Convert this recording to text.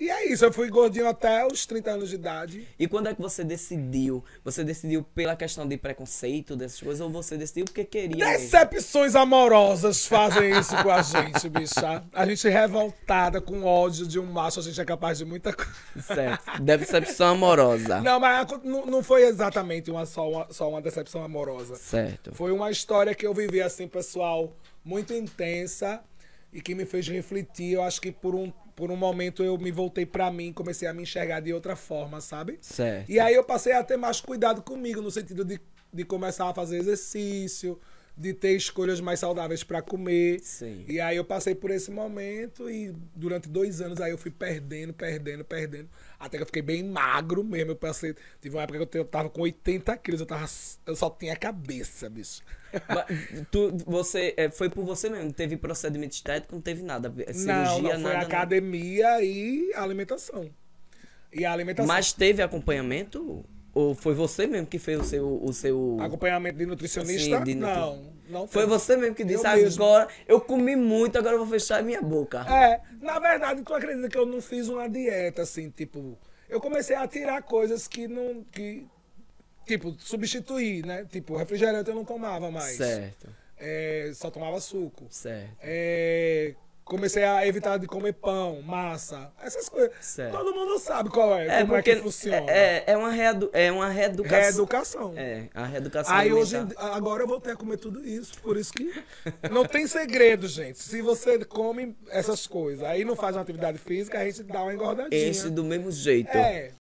E é isso, eu fui gordinho até os 30 anos de idade. E quando é que você decidiu? Você decidiu pela questão de preconceito, dessas coisas, ou você decidiu porque queria? Decepções mesmo? amorosas fazem isso com a gente, bicha. A gente é revoltada com ódio de um macho, a gente é capaz de muita coisa. Certo. Decepção amorosa. Não, mas não foi exatamente uma só, uma, só uma decepção amorosa. Certo. Foi uma história que eu vivi, assim, pessoal, muito intensa e que me fez refletir. Eu acho que por um por um momento eu me voltei para mim, comecei a me enxergar de outra forma, sabe? Certo. E aí eu passei a ter mais cuidado comigo, no sentido de, de começar a fazer exercício, de ter escolhas mais saudáveis para comer. Sim. E aí eu passei por esse momento e durante dois anos aí eu fui perdendo, perdendo, perdendo. Até que eu fiquei bem magro mesmo. Eu passei. Tive uma época que eu tava com 80 quilos, eu, tava, eu só tinha a cabeça, bicho. tu, você, é, foi por você mesmo, teve procedimento estético, não teve nada. É, cirurgia, não, não foi nada, academia não. e alimentação. E a alimentação. Mas teve acompanhamento? Ou foi você mesmo que fez o seu. O seu... Acompanhamento de nutricionista? de nutri... Não. Não Foi você mesmo que disse eu agora. Mesmo. Eu comi muito, agora eu vou fechar minha boca. É, na verdade, tu acredita que eu não fiz uma dieta assim, tipo. Eu comecei a tirar coisas que não. Que, tipo, substituir, né? Tipo, refrigerante eu não tomava mais. Certo. É, só tomava suco. Certo. É, comecei a evitar de comer pão, massa, essas coisas. Certo. Todo mundo sabe qual é, é como é que funciona. É, é, é uma, reedu, é uma reeducação. Reeducação. É, a reeducação Aí hoje, agora eu voltei a comer tudo isso, por isso que não tem segredo, gente. Se você come essas coisas, aí não faz uma atividade física, a gente dá uma engordadinha. Enche do mesmo jeito. É.